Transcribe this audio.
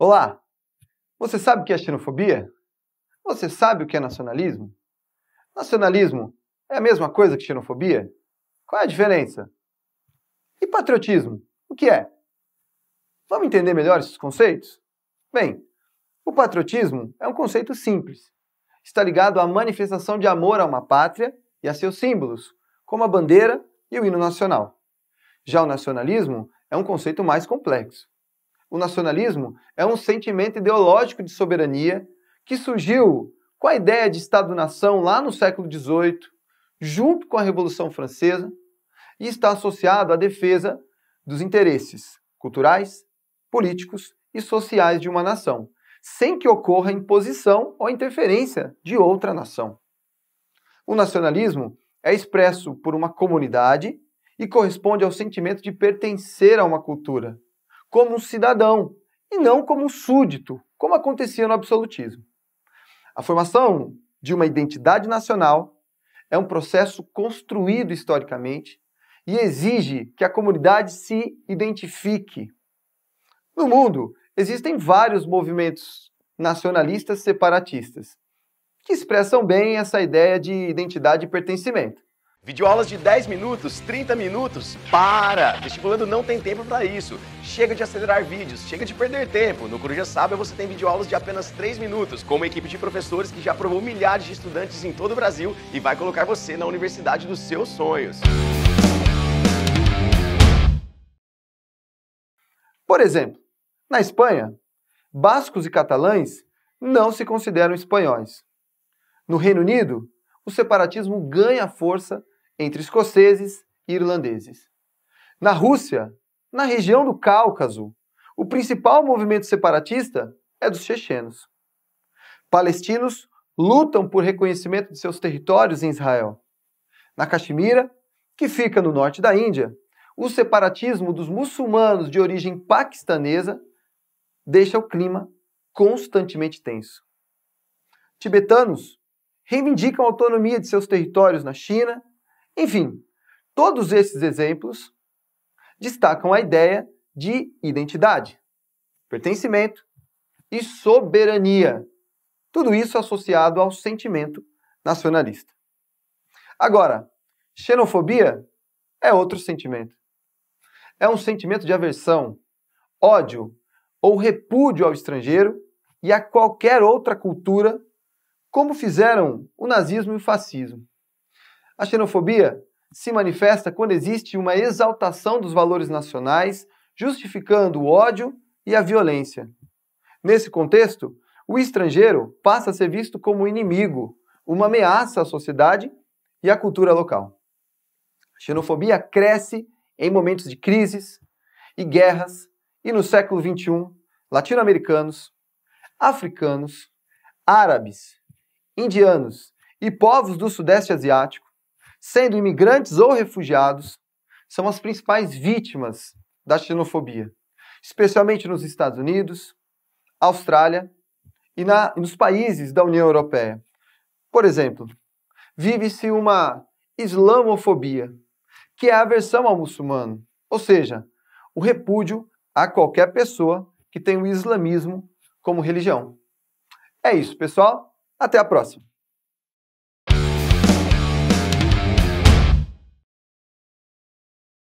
Olá! Você sabe o que é xenofobia? Você sabe o que é nacionalismo? Nacionalismo é a mesma coisa que xenofobia? Qual é a diferença? E patriotismo? O que é? Vamos entender melhor esses conceitos? Bem, o patriotismo é um conceito simples. Está ligado à manifestação de amor a uma pátria e a seus símbolos, como a bandeira e o hino nacional. Já o nacionalismo é um conceito mais complexo. O nacionalismo é um sentimento ideológico de soberania que surgiu com a ideia de Estado-nação lá no século XVIII, junto com a Revolução Francesa, e está associado à defesa dos interesses culturais, políticos e sociais de uma nação, sem que ocorra imposição ou interferência de outra nação. O nacionalismo é expresso por uma comunidade e corresponde ao sentimento de pertencer a uma cultura, como um cidadão e não como um súdito, como acontecia no absolutismo. A formação de uma identidade nacional é um processo construído historicamente e exige que a comunidade se identifique. No mundo, existem vários movimentos nacionalistas separatistas que expressam bem essa ideia de identidade e pertencimento. Videoaulas de 10 minutos, 30 minutos? Para! Vestibulando não tem tempo para isso. Chega de acelerar vídeos, chega de perder tempo. No Coruja Sábio você tem videoaulas de apenas 3 minutos, com uma equipe de professores que já aprovou milhares de estudantes em todo o Brasil e vai colocar você na universidade dos seus sonhos. Por exemplo, na Espanha, bascos e catalães não se consideram espanhóis. No Reino Unido, o separatismo ganha força entre escoceses e irlandeses. Na Rússia, na região do Cáucaso, o principal movimento separatista é dos chechenos. Palestinos lutam por reconhecimento de seus territórios em Israel. Na Caxemira, que fica no norte da Índia, o separatismo dos muçulmanos de origem paquistanesa deixa o clima constantemente tenso. Tibetanos reivindicam a autonomia de seus territórios na China. Enfim, todos esses exemplos destacam a ideia de identidade, pertencimento e soberania. Tudo isso associado ao sentimento nacionalista. Agora, xenofobia é outro sentimento. É um sentimento de aversão, ódio ou repúdio ao estrangeiro e a qualquer outra cultura como fizeram o nazismo e o fascismo. A xenofobia se manifesta quando existe uma exaltação dos valores nacionais, justificando o ódio e a violência. Nesse contexto, o estrangeiro passa a ser visto como inimigo, uma ameaça à sociedade e à cultura local. A xenofobia cresce em momentos de crises e guerras, e no século XXI, latino-americanos, africanos, árabes indianos e povos do Sudeste Asiático, sendo imigrantes ou refugiados, são as principais vítimas da xenofobia, especialmente nos Estados Unidos, Austrália e na, nos países da União Europeia. Por exemplo, vive-se uma islamofobia, que é a aversão ao muçulmano, ou seja, o repúdio a qualquer pessoa que tem o islamismo como religião. É isso, pessoal. Até a próxima!